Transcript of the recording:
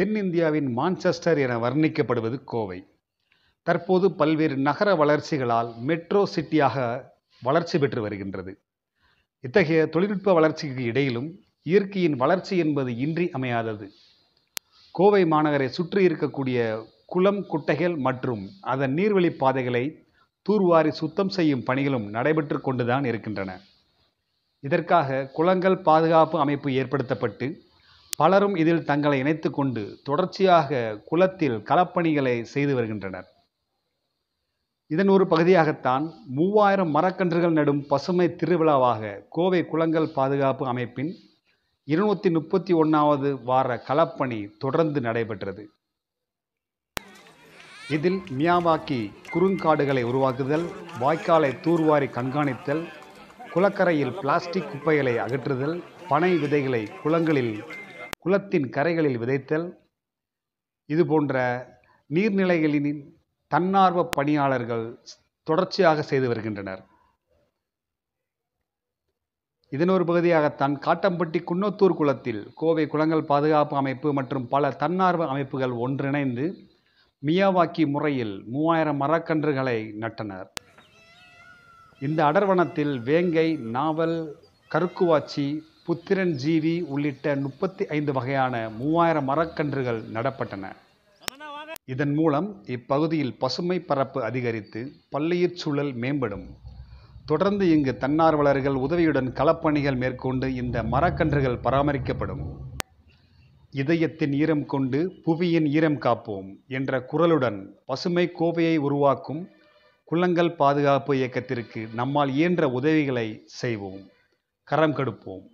தென்னிந்தியாவின் மான்செஸ்டர் என வர்ணிக்கப்படுவது கோவை தற்போது பல்வேறு நகர வளர்ச்சிகளால் மெட்ரோ சிட்டியாக வளர்ச்சி பெற்று வருகின்றது இத்தகைய தொழில்நுட்ப வளர்ச்சிக்கு இடையிலும் இயற்கையின் வளர்ச்சி என்பது இன்றி அமையாதது கோவை மாநகரை சுற்றி இருக்கக்கூடிய குளம் குட்டைகள் மற்றும் அதன் நீர்வழி பாதைகளை தூர்வாரி சுத்தம் செய்யும் பணிகளும் நடைபெற்று கொண்டுதான் இருக்கின்றன இதற்காக குளங்கள் பாதுகாப்பு அமைப்பு ஏற்படுத்தப்பட்டு பலரும் இதில் தங்களை இணைத்து கொண்டு தொடர்ச்சியாக குலத்தில் களப்பணிகளை செய்து வருகின்றனர் இதன் ஒரு பகுதியாகத்தான் மூவாயிரம் மரக்கன்றுகள் நடும் பசுமை திருவிழாவாக கோவை குளங்கள் பாதுகாப்பு அமைப்பின் இருநூற்றி முப்பத்தி ஒன்றாவது வார களப்பணி தொடர்ந்து நடைபெற்றது இதில் மியாவாக்கி குறுங்காடுகளை உருவாக்குதல் வாய்க்காலை தூர்வாரி கண்காணித்தல் குளக்கரையில் பிளாஸ்டிக் குப்பைகளை அகற்றுதல் பனை விதைகளை குளங்களில் குளத்தின் கரைகளில் விதைத்தல் இது போன்ற நீர்நிலைகளின் தன்னார்வ பணியாளர்கள் தொடர்ச்சியாக செய்து வருகின்றனர் இதன் ஒரு பகுதியாகத்தான் காட்டம்பட்டி குன்னத்தூர் குளத்தில் கோவை குளங்கள் பாதுகாப்பு அமைப்பு மற்றும் பல தன்னார்வ அமைப்புகள் ஒன்றிணைந்து மியாவாக்கி முறையில் மூவாயிரம் மரக்கன்றுகளை நட்டனர் இந்த அடர்வனத்தில் வேங்கை நாவல் கருக்குவாச்சி புத்திரன் ஜீவி உள்ளிட்ட முப்பத்தி ஐந்து வகையான மூவாயிரம் மரக்கன்றுகள் நடப்பட்டன இதன் மூலம் இப்பகுதியில் பசுமை பரப்பு அதிகரித்து பள்ளியிற் சூழல் மேம்படும் தொடர்ந்து இங்கு தன்னார்வலர்கள் உதவியுடன் களப்பணிகள் மேற்கொண்டு இந்த மரக்கன்றுகள் பராமரிக்கப்படும் இதயத்தின் ஈரம் கொண்டு புவியின் ஈரம் காப்போம் என்ற குரலுடன் பசுமை கோவையை உருவாக்கும் குளங்கள் பாதுகாப்பு இயக்கத்திற்கு நம்மால் இயன்ற உதவிகளை செய்வோம் கரம் கடுப்போம்